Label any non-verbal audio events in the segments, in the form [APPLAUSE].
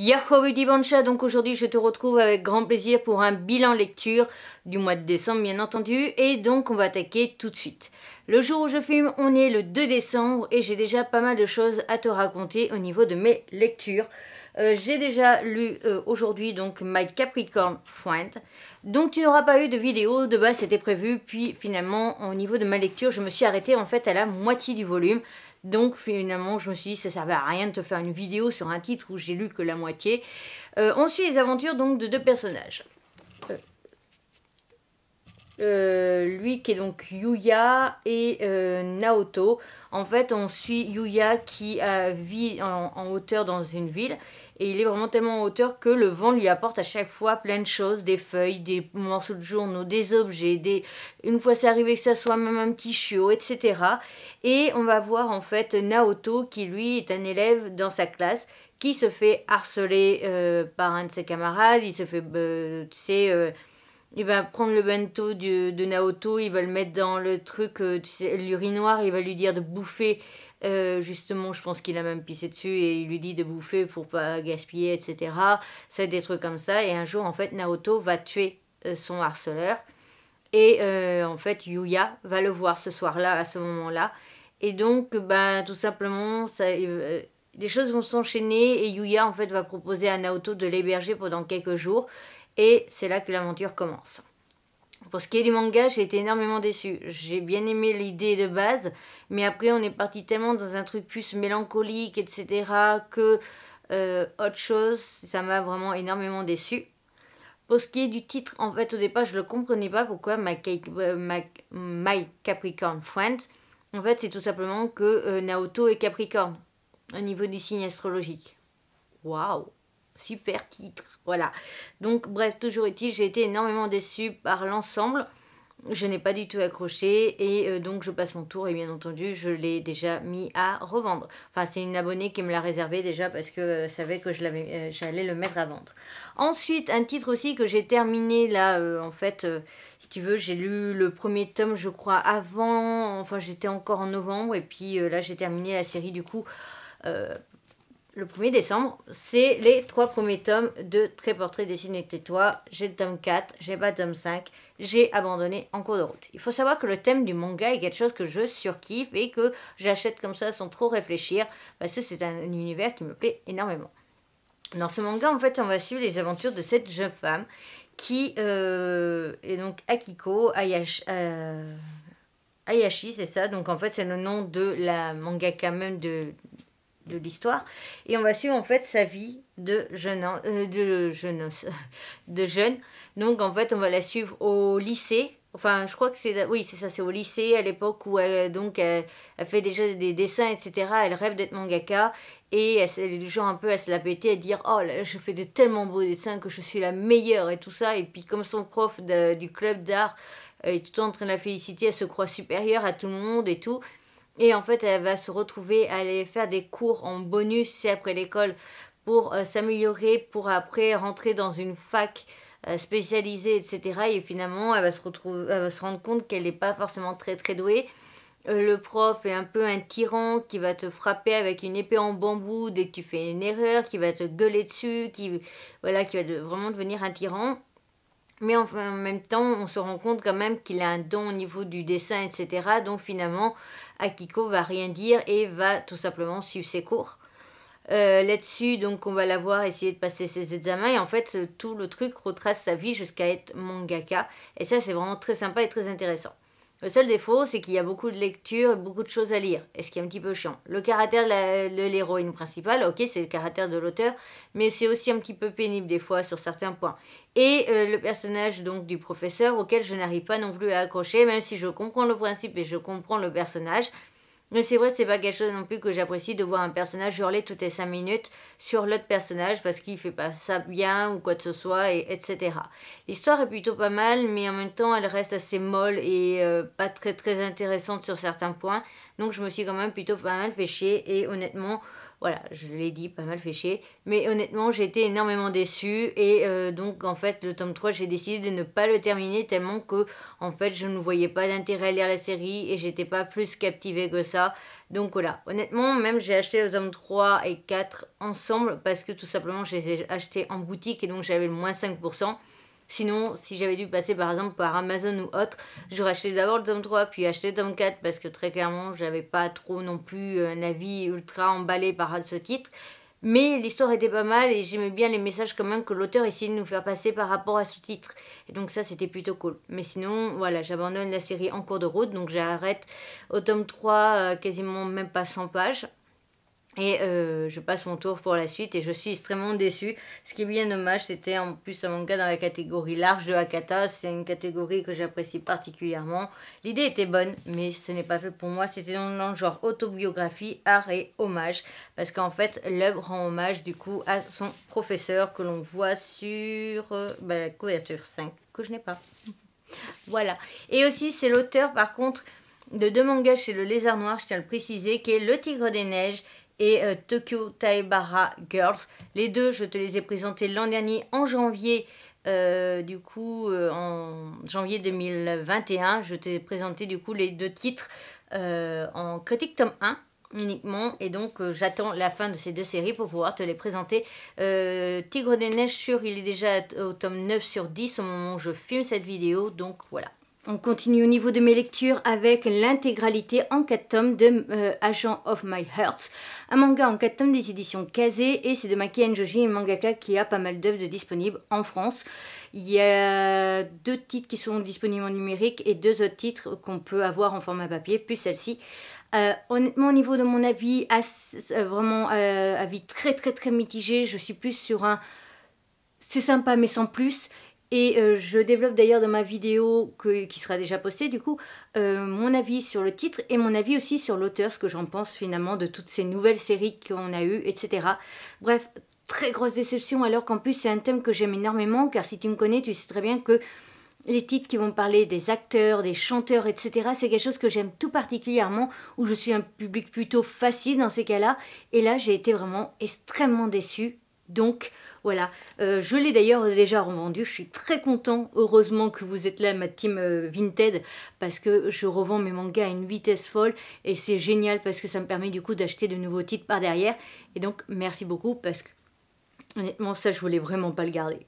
Yahoo Dibancha, donc aujourd'hui je te retrouve avec grand plaisir pour un bilan lecture du mois de décembre bien entendu et donc on va attaquer tout de suite. Le jour où je filme, on est le 2 décembre et j'ai déjà pas mal de choses à te raconter au niveau de mes lectures. Euh, j'ai déjà lu euh, aujourd'hui donc My Capricorn Friend. Donc tu n'auras pas eu de vidéo, de base c'était prévu, puis finalement au niveau de ma lecture je me suis arrêtée en fait à la moitié du volume. Donc finalement, je me suis dit, ça servait à rien de te faire une vidéo sur un titre où j'ai lu que la moitié. Euh, on suit les aventures donc de deux personnages. Euh, euh, lui qui est donc Yuya et Naoto. En fait, on suit Yuya qui vit en, hauteur dans une ville et il est vraiment tellement en hauteur que le vent lui apporte à chaque fois plein de choses, des feuilles, des morceaux de journaux, des objets, des... une fois c'est arrivé que ça soit même un petit chiot, etc. Et on va voir en fait Naoto qui lui est un élève dans sa classe qui se fait harceler euh, par un de ses camarades, il se fait... Euh, euh, il va prendre le bento de Naoto, il va le mettre dans le truc, euh, tu sais, l'urinoir, il va lui dire de bouffer. Euh, justement, je pense qu'il a même pissé dessus et il lui dit de bouffer pour pas gaspiller, etc. C'est des trucs comme ça. Et un jour, en fait, Naoto va tuer euh, son harceleur. Et en fait, Yuya va le voir ce soir-là, à ce moment-là. Et donc, ben, tout simplement, ça, les choses vont s'enchaîner et Yuya, en fait, va proposer à Naoto de l'héberger pendant quelques jours. Et c'est là que l'aventure commence. Pour ce qui est du manga, j'ai été énormément déçu. J'ai bien aimé l'idée de base, mais après on est parti tellement dans un truc plus mélancolique, etc., que euh, autre chose, ça m'a vraiment énormément déçu. Pour ce qui est du titre, en fait, au départ, je ne comprenais pas pourquoi euh, My, Capricorn Friend. En fait, c'est tout simplement que euh, Naoto est Capricorne au niveau du signe astrologique. Waouh super titre, voilà. Donc bref, toujours est-il, j'ai été énormément déçue par l'ensemble. Je n'ai pas du tout accroché et euh, donc je passe mon tour et bien entendu je l'ai déjà mis à revendre. Enfin c'est une abonnée qui me l'a réservé déjà parce que euh, savait que euh, j'allais le mettre à vendre. Ensuite un titre aussi que j'ai terminé là en fait si tu veux j'ai lu le premier tome je crois avant, enfin j'étais encore en novembre et puis là j'ai terminé la série du coup le 1er décembre, c'est les trois premiers tomes de Très Portrait Dessiné Tais-toi. J'ai le tome 4, j'ai pas le tome 5, j'ai abandonné en cours de route. Il faut savoir que le thème du manga est quelque chose que je surkiffe et que j'achète comme ça sans trop réfléchir parce que c'est un univers qui me plaît énormément. Dans ce manga, en fait, on va suivre les aventures de cette jeune femme qui euh, est donc Akiko euh, Ayashi, c'est ça. Donc en fait, c'est le nom de la mangaka même de, de l'histoire. Et on va suivre en fait sa vie de jeune, euh, de jeune, [LAUGHS] de jeune. Donc en fait, on va la suivre au lycée. Enfin, je crois que c'est oui, c'est ça, c'est au lycée à l'époque où elle, donc elle, fait déjà des dessins, etc. Elle rêve d'être mangaka et elle, est du genre un peu à se la péter, à dire oh là, je fais de tellement beaux dessins que je suis la meilleure et tout ça. Et puis comme son prof du club d'art euh, est tout temps en train de la féliciter, elle se croit supérieure à tout le monde et tout. Et en fait, elle va se retrouver à aller faire des cours en bonus c'est après l'école pour euh, s'améliorer, pour après rentrer dans une fac euh, spécialisée, etc. Et finalement, elle va se, retrouver, se rendre compte qu'elle n'est pas forcément très très douée. Euh, le prof est un peu un tyran qui va te frapper avec une épée en bambou dès que tu fais une erreur, qui va te gueuler dessus, qui, voilà, qui va vraiment devenir un tyran. Mais en, en même temps, on se rend compte quand même qu'il a un don au niveau du dessin, etc. Donc finalement, Akiko va rien dire et va tout simplement suivre ses cours. Euh, là-dessus, donc on va la voir essayer de passer ses examens et en fait tout le truc retrace sa vie jusqu'à être mangaka et ça c'est vraiment très sympa et très intéressant. Le seul défaut, c'est qu'il y a beaucoup de lectures, beaucoup de choses à lire, et ce qui est un petit peu chiant. Le caractère de l'héroïne principale, ok, c'est le caractère de l'auteur, mais c'est aussi un petit peu pénible des fois sur certains points. Et euh, le personnage donc du professeur auquel je n'arrive pas non plus à accrocher, même si je comprends le principe et je comprends le personnage, mais c'est vrai, c'est pas quelque chose non plus que j'apprécie de voir un personnage hurler toutes les 5 minutes sur l'autre personnage parce qu'il fait pas ça bien ou quoi que ce soit, et, etc. L'histoire est plutôt pas mal, mais en même temps, elle reste assez molle et euh, pas très très intéressante sur certains points. Donc je me suis quand même plutôt pas mal fait chier et honnêtement, voilà, je l'ai dit, pas mal fait Mais honnêtement, j'ai été énormément déçue. Et euh, donc, en fait, le tome 3, j'ai décidé de ne pas le terminer tellement que, en fait, je ne voyais pas d'intérêt à lire la série et j'étais pas plus captivée que ça. Donc voilà, honnêtement, même j'ai acheté le tome 3 et 4 ensemble parce que tout simplement, je les ai achetés en boutique et donc j'avais le moins 5%. Sinon, si j'avais dû passer par exemple par Amazon ou autre, j'aurais acheté d'abord le tome 3 puis acheté le tome 4 parce que très clairement, j'avais pas trop non plus euh, un avis ultra emballé par ce titre. Mais l'histoire était pas mal et j'aimais bien les messages quand même que l'auteur essayait de nous faire passer par rapport à ce titre. Et donc ça c'était plutôt cool. Mais sinon, voilà, j'abandonne la série en cours de route, donc j'arrête au tome 3 euh, quasiment même pas 100 pages. Et euh, je passe mon tour pour la suite et je suis extrêmement déçue. Ce qui est bien dommage, c'était en plus un manga dans la catégorie large de Hakata. C'est une catégorie que j'apprécie particulièrement. L'idée était bonne, mais ce n'est pas fait pour moi. C'était dans le genre autobiographie, art et hommage. Parce qu'en fait, l'œuvre rend hommage du coup à son professeur que l'on voit sur la euh, bah, couverture 5, que je n'ai pas. voilà. Et aussi, c'est l'auteur par contre de deux mangas chez le Lézard Noir, je tiens à le préciser, qui est Le Tigre des Neiges et euh, Tokyo Taibara Girls. Les deux, je te les ai présentés l'an dernier en janvier. Euh, du coup, euh, en janvier 2021, je t'ai présenté du coup les deux titres en critique tome 1 uniquement et donc j'attends la fin de ces deux séries pour pouvoir te les présenter Tigre des Neiges sur il est déjà au tome 9 sur 10 au moment où je filme cette vidéo donc voilà on continue au niveau de mes lectures avec l'intégralité en 4 tomes de euh, Agent of My Heart, un manga en 4 tomes des éditions Kazé et c'est de Maki Enjoji, un mangaka qui a pas mal d'œuvres disponibles en France. Il y a deux titres qui sont disponibles en numérique et deux autres titres qu'on peut avoir en format papier, plus celle-ci. Euh, honnêtement, au niveau de mon avis, euh, vraiment avis très très très mitigé, je suis plus sur un c'est sympa mais sans plus. Et euh, je développe d'ailleurs dans ma vidéo qui sera déjà postée du coup euh, mon avis sur le titre et mon avis aussi sur l'auteur, ce que j'en pense finalement de toutes ces nouvelles séries qu'on a eues, etc. Bref, très grosse déception alors qu'en plus c'est un thème que j'aime énormément car si tu me connais tu sais très bien que les titres qui vont parler des acteurs, des chanteurs, etc. C'est quelque chose que j'aime tout particulièrement, où je suis un public plutôt facile dans ces cas-là. Et là, j'ai été vraiment extrêmement déçue donc voilà, euh, je l'ai d'ailleurs déjà revendu, je suis très content, heureusement que vous êtes là ma team euh, Vinted, parce que je revends mes mangas à une vitesse folle et c'est génial parce que ça me permet du coup d'acheter de nouveaux titres par derrière. Et donc merci beaucoup parce que Honnêtement, ça, je voulais vraiment pas le garder.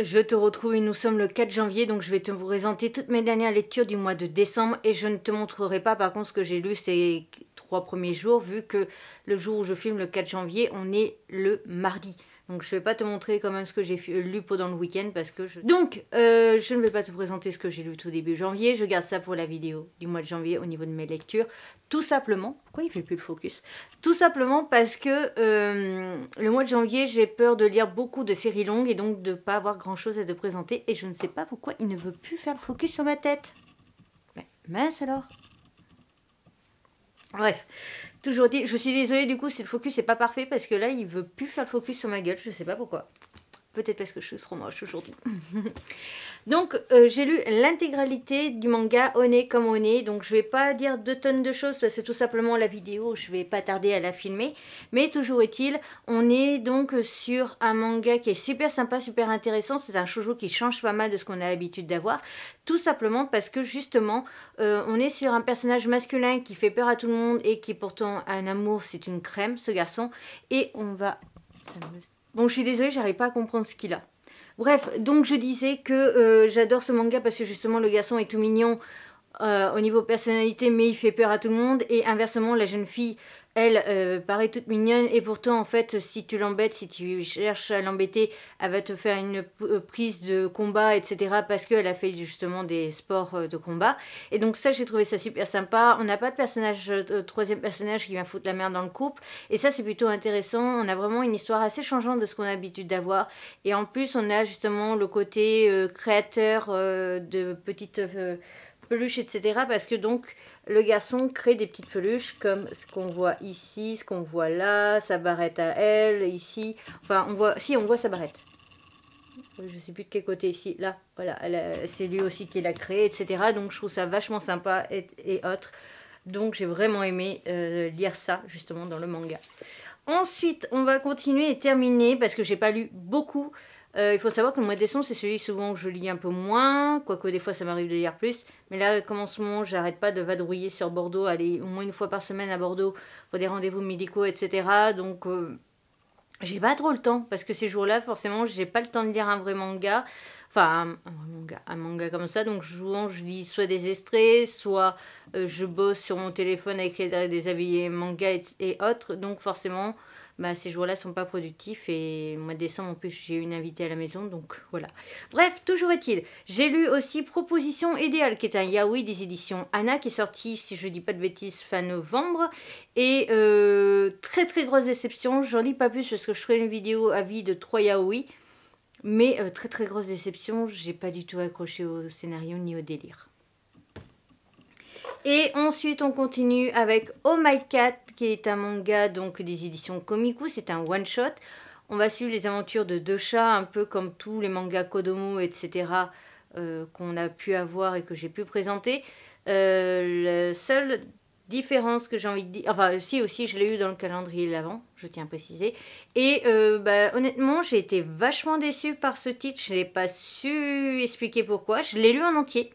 Je te retrouve et nous sommes le 4 janvier, donc je vais te vous présenter toutes mes dernières lectures du mois de décembre et je ne te montrerai pas par contre ce que j'ai lu ces trois premiers jours, vu que le jour où je filme le 4 janvier, on est le mardi. Donc je ne vais pas te montrer quand même ce que j'ai lu pendant le week-end parce que je... Donc, euh, je ne vais pas te présenter ce que j'ai lu tout début janvier, je garde ça pour la vidéo du mois de janvier au niveau de mes lectures. Tout simplement, pourquoi il ne fait plus le focus Tout simplement parce que euh, le mois de janvier, j'ai peur de lire beaucoup de séries longues et donc de pas avoir grand chose à te présenter et je ne sais pas pourquoi il ne veut plus faire le focus sur ma tête. Mais ben, mince alors Bref, je suis désolée du coup si le focus n'est pas parfait parce que là il veut plus faire le focus sur ma gueule, je sais pas pourquoi. Peut-être parce que je suis trop moche aujourd'hui. [LAUGHS] donc euh, j'ai lu l'intégralité du manga On comme on est. Donc je vais pas dire deux tonnes de choses parce que tout simplement la vidéo, je vais pas tarder à la filmer. Mais toujours est-il, on est donc sur un manga qui est super sympa, super intéressant. C'est un shoujo qui change pas mal de ce qu'on a l'habitude d'avoir. Tout simplement parce que justement, euh, on est sur un personnage masculin qui fait peur à tout le monde et qui pourtant, pourtant un amour, c'est une crème ce garçon. Et on va... Ça me Bon, je suis désolée, j'arrive pas à comprendre ce qu'il a. Bref, donc je disais que euh, j'adore ce manga parce que justement le garçon est tout mignon euh, au niveau personnalité, mais il fait peur à tout le monde. Et inversement, la jeune fille elle euh, paraît toute mignonne et pourtant en fait si tu l'embêtes, si tu cherches à l'embêter, elle va te faire une euh, prise de combat, etc. parce qu'elle a fait justement des sports euh, de combat. Et donc ça j'ai trouvé ça super sympa. On n'a pas de personnage, troisième personnage qui va foutre la merde dans le couple. Et ça c'est plutôt intéressant. On a vraiment une histoire assez changeante de ce qu'on a l'habitude d'avoir. Et en plus on a justement le côté créateur de petites peluche etc. Parce que donc le garçon crée des petites peluches comme ce qu'on voit ici, ce qu'on voit là, sa barrette à elle, ici. Enfin, on voit, si, on voit sa barrette. Je sais plus de quel côté ici, là, voilà, c'est lui aussi qui l'a créé, etc. Donc je trouve ça vachement sympa et, et autres. Donc j'ai vraiment aimé euh, lire ça justement dans le manga. Ensuite, on va continuer et terminer parce que j'ai pas lu beaucoup euh, il faut savoir que le mois de décembre, c'est celui souvent où je lis un peu moins, quoique des fois ça m'arrive de lire plus. Mais là, commencement, j'arrête pas de vadrouiller sur Bordeaux, aller au moins une fois par semaine à Bordeaux pour des rendez-vous médicaux, etc. Donc, euh, j'ai pas trop le temps, parce que ces jours-là, forcément, j'ai pas le temps de lire un vrai manga. Enfin, un, manga, un manga comme ça. Donc, souvent, je lis soit des extraits, soit euh, je bosse sur mon téléphone avec des habillés manga et autres. Donc, forcément, bah, ces jours-là sont pas productifs et au mois de décembre en plus j'ai une invitée à la maison donc voilà. Bref, toujours est-il, j'ai lu aussi Proposition idéale qui est un yaoi des éditions Anna qui est sorti si je dis pas de bêtises fin novembre et euh, très très grosse déception, j'en dis pas plus parce que je ferai une vidéo à vie de trois yaoi mais euh, très très grosse déception, j'ai pas du tout accroché au scénario ni au délire. Et ensuite, on continue avec Oh My Cat, qui est un manga donc des éditions Komiku. C'est un one-shot. On va suivre les aventures de deux chats, un peu comme tous les mangas Kodomo, etc., euh, qu'on a pu avoir et que j'ai pu présenter. Euh, la seule différence que j'ai envie de dire, enfin, si aussi, je l'ai eu dans le calendrier l'avant, je tiens à préciser. Et euh, bah, honnêtement, j'ai été vachement déçue par ce titre. Je n'ai pas su expliquer pourquoi. Je l'ai lu en entier.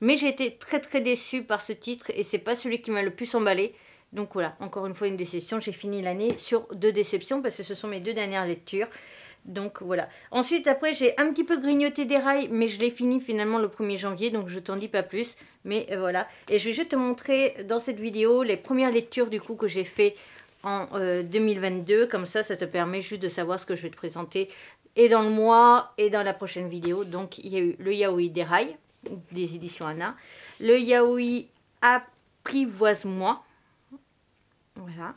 Mais j'ai été très très déçue par ce titre et c'est pas celui qui m'a le plus emballé. Donc voilà, encore une fois une déception. J'ai fini l'année sur deux déceptions parce que ce sont mes deux dernières lectures. Donc voilà. Ensuite, après, j'ai un petit peu grignoté des rails, mais je l'ai fini finalement le 1er janvier, donc je t'en dis pas plus. Mais euh, voilà. Et je vais juste te montrer dans cette vidéo les premières lectures du coup que j'ai fait en 2022. Euh, Comme ça, ça te permet juste de savoir ce que je vais te présenter et dans le mois et dans la prochaine vidéo. Donc il y a eu le yaoi des rails des éditions Anna. Le yaoi Apprivoise-moi. Voilà.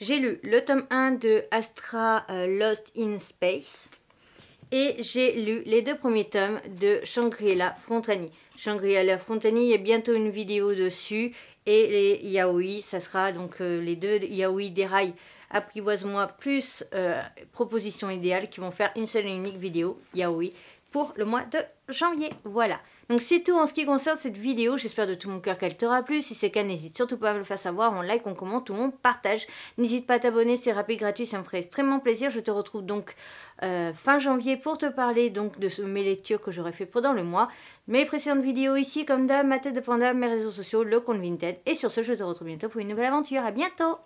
J'ai lu le tome 1 de Astra euh, Lost in Space. Et j'ai lu les deux premiers tomes de Shangri-La Frontani. Shangri-La Frontani, il y a bientôt une vidéo dessus. Et les yaoi, ça sera donc euh, les deux yaoi des rails apprivoise-moi plus euh, proposition idéale qui vont faire une seule et unique vidéo yaoi pour le mois de janvier. Voilà. Donc c'est tout en ce qui concerne cette vidéo. J'espère de tout mon cœur qu'elle t'aura plu. Si c'est le cas, n'hésite surtout pas à me le faire savoir. en like, on commente le monde partage. N'hésite pas à t'abonner, c'est rapide, gratuit, ça me ferait extrêmement plaisir. Je te retrouve donc euh, fin janvier pour te parler donc de mes lectures que j'aurais fait pendant le mois. Mes précédentes vidéos ici, comme d'hab, ma tête de panda, mes réseaux sociaux, le compte Vinted. Et sur ce, je te retrouve bientôt pour une nouvelle aventure. À bientôt